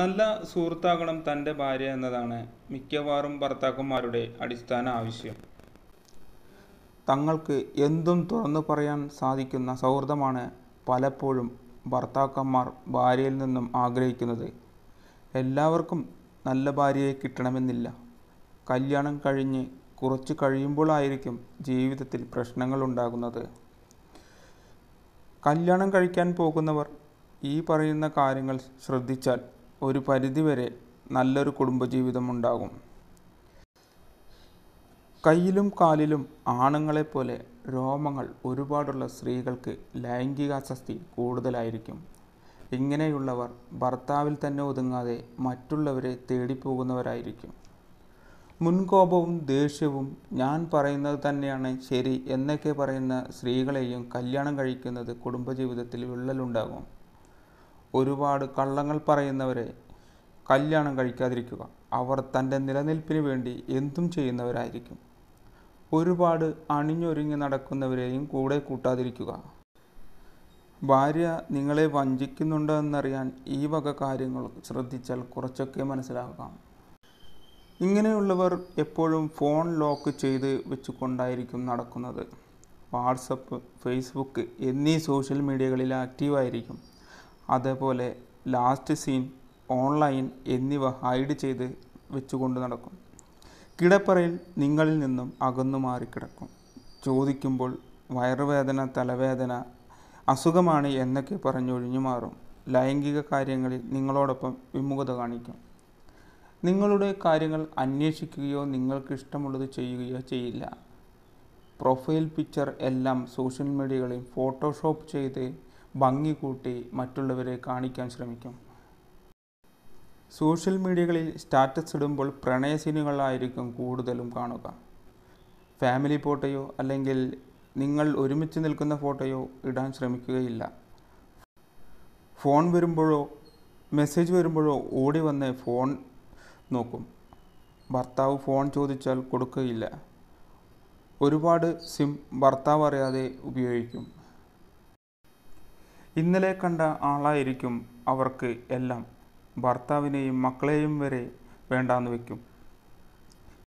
നല്ല സുഹൃത്താകണം തൻ്റെ ഭാര്യ എന്നതാണ് മിക്കവാറും ഭർത്താക്കന്മാരുടെ അടിസ്ഥാന ആവശ്യം തങ്ങൾക്ക് എന്തും തുറന്നു പറയാൻ സാധിക്കുന്ന സൗഹൃദമാണ് പലപ്പോഴും ഭർത്താക്കന്മാർ ഭാര്യയിൽ നിന്നും ആഗ്രഹിക്കുന്നത് എല്ലാവർക്കും നല്ല ഭാര്യയെ കിട്ടണമെന്നില്ല കല്യാണം കഴിഞ്ഞ് കുറച്ച് കഴിയുമ്പോഴായിരിക്കും ജീവിതത്തിൽ പ്രശ്നങ്ങൾ ഉണ്ടാകുന്നത് കല്യാണം കഴിക്കാൻ പോകുന്നവർ ഈ പറയുന്ന കാര്യങ്ങൾ ശ്രദ്ധിച്ചാൽ ഒരു പരിധിവരെ നല്ലൊരു കുടുംബജീവിതം ഉണ്ടാകും കയ്യിലും കാലിലും ആണുങ്ങളെപ്പോലെ രോമങ്ങൾ ഒരുപാടുള്ള സ്ത്രീകൾക്ക് ലൈംഗിക കൂടുതലായിരിക്കും ഇങ്ങനെയുള്ളവർ ഭർത്താവിൽ തന്നെ ഒതുങ്ങാതെ മറ്റുള്ളവരെ തേടിപ്പോകുന്നവരായിരിക്കും മുൻകോപവും ദേഷ്യവും ഞാൻ പറയുന്നത് തന്നെയാണ് ശരി എന്നൊക്കെ പറയുന്ന സ്ത്രീകളെയും കല്യാണം കഴിക്കുന്നത് കുടുംബജീവിതത്തിൽ വിള്ളലുണ്ടാകും ഒരുപാട് കള്ളങ്ങൾ പറയുന്നവരെ കല്യാണം കഴിക്കാതിരിക്കുക അവർ തൻ്റെ നിലനിൽപ്പിന് വേണ്ടി എന്തും ചെയ്യുന്നവരായിരിക്കും ഒരുപാട് അണിഞ്ഞൊരുങ്ങി നടക്കുന്നവരെയും കൂടെ കൂട്ടാതിരിക്കുക ഭാര്യ നിങ്ങളെ വഞ്ചിക്കുന്നുണ്ടോ എന്നറിയാൻ ഈ വക കാര്യങ്ങൾ ശ്രദ്ധിച്ചാൽ കുറച്ചൊക്കെ മനസ്സിലാകാം ഇങ്ങനെയുള്ളവർ എപ്പോഴും ഫോൺ ലോക്ക് ചെയ്ത് വെച്ചുകൊണ്ടായിരിക്കും നടക്കുന്നത് വാട്സപ്പ് ഫേസ്ബുക്ക് എന്നീ സോഷ്യൽ മീഡിയകളിൽ ആക്റ്റീവായിരിക്കും അതേപോലെ ലാസ്റ്റ് സീൻ ഓൺലൈൻ എന്നിവ ഹൈഡ് ചെയ്ത് വെച്ചുകൊണ്ട് നടക്കും കിടപ്പറയിൽ നിങ്ങളിൽ നിന്നും അകന്നു മാറിക്കിടക്കും ചോദിക്കുമ്പോൾ വയറുവേദന തലവേദന അസുഖമാണ് എന്നൊക്കെ പറഞ്ഞൊഴിഞ്ഞു മാറും ലൈംഗിക കാര്യങ്ങളിൽ നിങ്ങളോടൊപ്പം വിമുഖത കാണിക്കും നിങ്ങളുടെ കാര്യങ്ങൾ അന്വേഷിക്കുകയോ നിങ്ങൾക്ക് ഇഷ്ടമുള്ളത് ചെയ്യുകയോ ചെയ്യില്ല പ്രൊഫൈൽ പിക്ചർ എല്ലാം സോഷ്യൽ മീഡിയകളിൽ ഫോട്ടോഷോപ്പ് ചെയ്ത് ഭംഗി കൂട്ടി മറ്റുള്ളവരെ കാണിക്കാൻ ശ്രമിക്കും സോഷ്യൽ മീഡിയകളിൽ സ്റ്റാറ്റസ് ഇടുമ്പോൾ പ്രണയസീനുകളായിരിക്കും കൂടുതലും കാണുക ഫാമിലി ഫോട്ടോയോ അല്ലെങ്കിൽ നിങ്ങൾ ഒരുമിച്ച് നിൽക്കുന്ന ഫോട്ടോയോ ഇടാൻ ശ്രമിക്കുകയില്ല ഫോൺ വരുമ്പോഴോ മെസ്സേജ് വരുമ്പോഴോ ഓടി വന്ന് ഫോൺ നോക്കും ഭർത്താവ് ഫോൺ ചോദിച്ചാൽ കൊടുക്കുകയില്ല ഒരുപാട് സിം ഭർത്താവ് അറിയാതെ ഉപയോഗിക്കും ഇന്നലെ കണ്ട ആളായിരിക്കും അവർക്ക് എല്ലാം ഭർത്താവിനെയും മക്കളെയും വരെ വേണ്ടാന്ന് വെക്കും